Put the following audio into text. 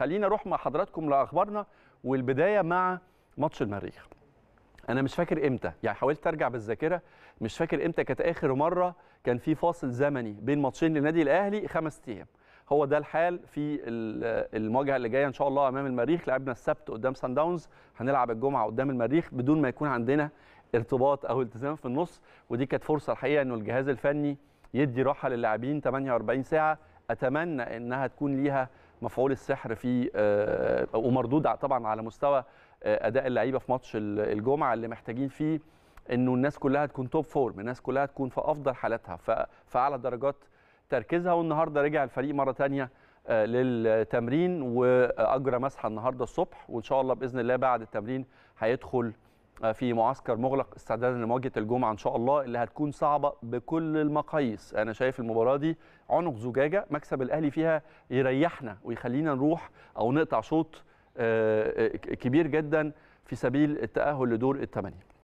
خلينا نروح مع حضراتكم لاخبارنا والبدايه مع ماتش المريخ انا مش فاكر امتى يعني حاولت ارجع بالذاكره مش فاكر امتى كانت اخر مره كان في فاصل زمني بين ماتشين للنادي الاهلي خمس ايام هو ده الحال في المواجهه اللي جايه ان شاء الله امام المريخ لعبنا السبت قدام سان داونز هنلعب الجمعه قدام المريخ بدون ما يكون عندنا ارتباط او التزام في النص ودي كانت فرصه الحقيقه انه الجهاز الفني يدي راحه للاعبين 48 ساعه اتمنى انها تكون ليها مفعول السحر في آه، ومردود طبعا على مستوى آه، اداء اللعيبه في ماتش الجمعه اللي محتاجين فيه انه الناس كلها تكون توب فورم الناس كلها تكون في افضل حالاتها في اعلى درجات تركيزها والنهارده رجع الفريق مره ثانيه آه، للتمرين واجرى مسحه النهارده الصبح وان شاء الله باذن الله بعد التمرين هيدخل آه، في معسكر مغلق استعدادا لمواجهه الجمعه ان شاء الله اللي هتكون صعبه بكل المقاييس انا شايف المباراه دي عنق زجاجه مكسب الاهلي فيها يريحنا ويخلينا نروح او نقطع شوط آه، آه، كبير جدا في سبيل التاهل لدور الثمانيه